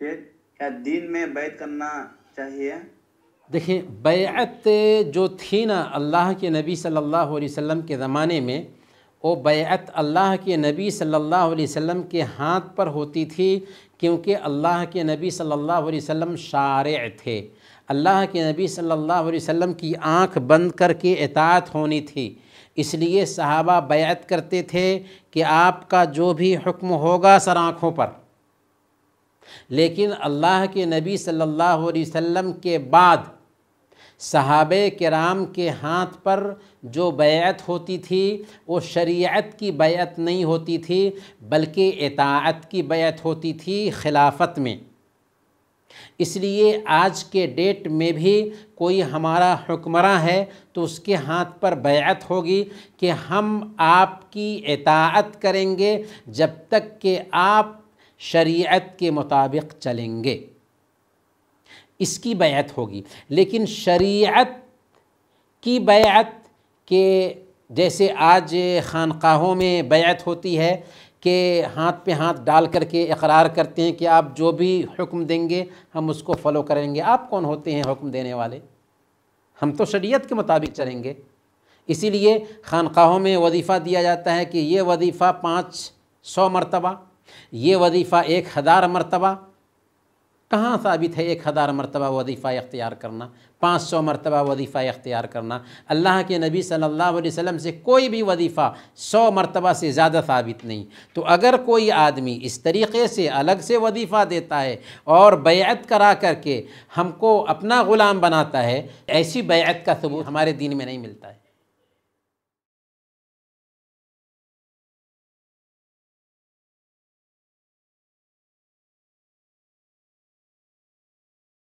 शेख क्या दिन में बैत करना चाहिए देखिए बैत जो थी ना अल्लाह के नबी सल्लल्लाहु अलैहि वसल्लम के ज़माने में वो बैत अल्लाह के नबी सल्लल्लाहु अलैहि वसल्लम के हाथ पर होती थी क्योंकि अल्लाह के नबी सल्लल्लाहु अलैहि वसल्लम शारे थे अल्लाह के नबी सल्लल्लाहु अलैहि वसल्लम की आंख बंद करके एतात होनी थी इसलिए सहाबा बैत करते थे कि आपका जो भी हुक्म होगा सर आँखों पर लेकिन अल्लाह के नबी सल्लल्लाहु अलैहि वसल्लम के बाद सहाब कराम के हाथ पर जो बैत होती थी वो शरीयत की बैत नहीं होती थी बल्कि इताअत की बैत होती थी खिलाफत में इसलिए आज के डेट में भी कोई हमारा हुक्मरान है तो उसके हाथ पर बैत होगी कि हम आपकी इताअत करेंगे जब तक कि आप शरीयत के मुताबिक चलेंगे इसकी बैत होगी लेकिन शरीयत की बैत के जैसे आज खानकाहों में बैत होती है कि हाथ पे हाथ डाल करके इकरार करते हैं कि आप जो भी हुक्म देंगे हम उसको फॉलो करेंगे आप कौन होते हैं हुक्म देने वाले हम तो शरीयत के मुताबिक चलेंगे इसीलिए खानकाहों में वजीफ़ा दिया जाता है कि ये वजीफ़ा पाँच सौ मरतबा ये वजीफ़ा एक हज़ार मरतबा कहाँ साबित है एक हज़ार मरतबा वजीफ़ा इख्तियार करना पाँच सौ मरतबा वजीफ़ा इख्तियार करना अल्लाह के नबी सल्लल्लाहु अलैहि वसल्लम से कोई भी वजीफ़ा सौ मरतबा से ज़्यादा साबित नहीं तो अगर कोई आदमी इस तरीक़े से अलग से वजीफ़ा देता है और बैत करा करके हमको अपना ग़ुलाम बनाता है ऐसी बैत का सबूत हमारे दीन में नहीं मिलता है